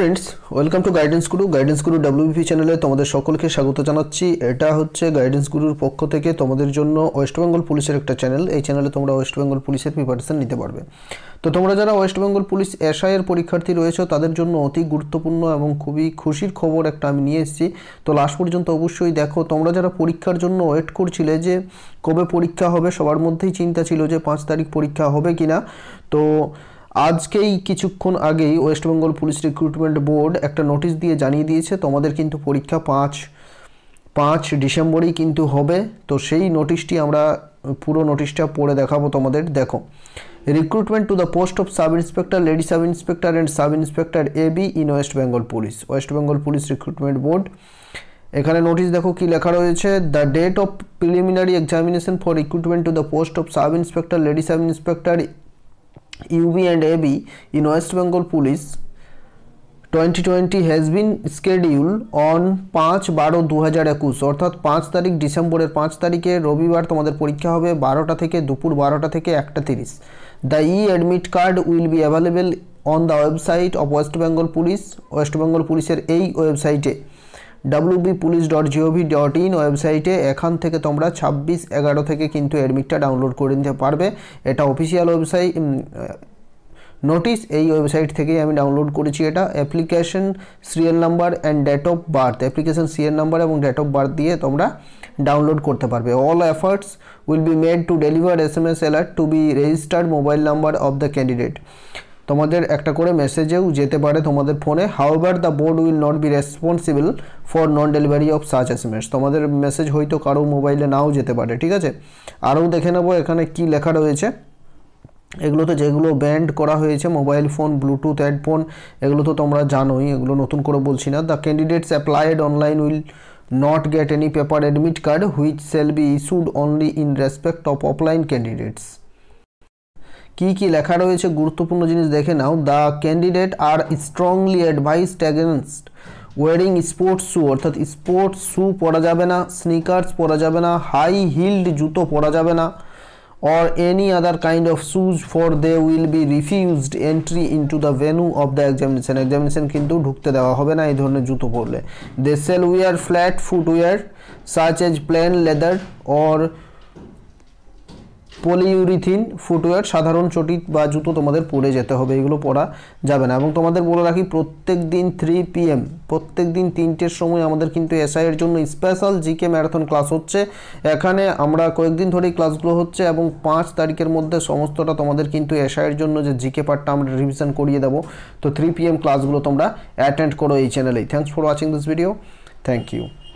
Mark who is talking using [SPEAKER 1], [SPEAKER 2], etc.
[SPEAKER 1] friends welcome to guidance Guru guidance Guru WP চ্যানেলে তোমাদের সকলকে স্বাগত জানাচ্ছি এটা হচ্ছে গাইডেন্স গুরুর পক্ষ থেকে তোমাদের জন্য ওয়েস্ট বেঙ্গল পুলিশের একটা চ্যানেল এই চ্যানেলে তোমরা ওয়েস্ট বেঙ্গল পুলিশের প্রিপারেশান নিতে পারবে তো তোমরা যারা ওয়েস্ট বেঙ্গল পুলিশ এসআইয়ের পরীক্ষার্থী রয়েছে তাদের জন্য অতি গুরুত্বপূর্ণ এবং খুবই খুশির খবর একটা আমি নিয়ে এসেছি তো লাস্ট পর্যন্ত অবশ্যই দেখো তোমরা যারা পরীক্ষার জন্য ওয়েট করছিলে যে কবে পরীক্ষা হবে সবার মধ্যেই চিন্তা ছিল যে পাঁচ তারিখ পরীক্ষা হবে কি না তো আজকেই কিছুক্ষণ আগেই ওয়েস্টবেঙ্গল পুলিশ রিক্রুটমেন্ট বোর্ড একটা নোটিশ দিয়ে জানিয়ে দিয়েছে তোমাদের কিন্তু পরীক্ষা পাঁচ পাঁচ ডিসেম্বরেই কিন্তু হবে তো সেই নোটিশটি আমরা পুরো নোটিশটা পড়ে দেখাবো তোমাদের দেখো recruitment to the post of sub inspector lady sub inspector and sub inspector A B in West Bengal police West Bengal police recruitment board এখানে নোটিশ দেখো কি লেখা রয়েছে the date of preliminary examination for recruitment to the post of sub inspector lady sub inspector and AB in West Bengal police twenty twenty has been schedule on পাঁচ বারো দু হাজার একুশ অর্থাৎ পাঁচ তারিখ ডিসেম্বরের পাঁচ তারিখে রবিবার তোমাদের পরীক্ষা হবে বারোটা থেকে দুপুর বারোটা থেকে একটা তিরিশ the e admit card will be available on the website of West Bengal police West Bengal পুলিশের এই ওয়েবসাইটে WB police dot GOV dot in ওয়েবসাইটে এখান থেকে তোমরা ছাব্বিশ এগারো থেকে কিন্তু অ্যাডমিটটা ডাউনলোড করে নিতে পারবে এটা অফিসিয়াল ওয়েবসাইট নোটিশ এই ওয়েবসাইট থেকেই আমি ডাউনলোড করেছি এটা application serial number and date of birth application serial number এবং ডেট অফ বার্থ দিয়ে তোমরা ডাউনলোড করতে পারবে all efforts will be made to deliver S M S alert to be registered mobile number of the candidate তোমাদের একটা করে মেসেজেও যেতে পারে তোমাদের ফোনে however the board will not be responsible for non delivery of such S M S তোমাদের message হয়তো কারো মোবাইলে নাও যেতে পারে ঠিক আছে আরও দেখে নেবো এখানে কি লেখা রয়েছে এগুলো তো যেগুলো ব্যান্ড করা হয়েছে মোবাইল ফোন ব্লুটুথ হেডফোন এগুলো তো তোমরা জানোই এগুলো নতুন করে বলছি না the candidates applied online will not get any paper admit card which shall be issued only in respect of offline candidates কি কি লেখা রয়েছে গুরুত্বপূর্ণ জিনিস দেখে নাও the candidate are strongly advise against wearing sports shoe অর্থাৎ স্পোর্টস শ্যু পরা যাবে না স্নিকার্স পরা যাবে না হাই হিল্ড জুতো পরা যাবে না or any other kind of shoes for they will be refused entry into the venue of the examination examination কিন্তু ঢুকতে দেওয়া হবে না এই ধরনের জুতো পরলে they shall wear flat footwear such as plain leather or polyurethane footwear সাধারণ চটি বা জুতো তোমাদের পরে যেতে হবে এগুলো পরা যাবে না এবং তোমাদের বলে রাখি প্রত্যেক দিন থ্রি পিএম প্রত্যেক দিন তিনটের সময় আমাদের কিন্তু এসআইয়ের জন্য স্পেশাল জিকে ম্যারাথন ক্লাস হচ্ছে এখানে আমরা কয়েকদিন ধরেই ক্লাসগুলো হচ্ছে এবং পাঁচ তারিখের মধ্যে সমস্তটা তোমাদের কিন্তু এসআইয়ের জন্য যে জিকে পার্টটা আমরা রিভিশন করিয়ে দেবো তো থ্রি পিএম ক্লাসগুলো তোমরা অ্যাটেন্ড করো এই চ্যানেলেই thanks for watching this video thank you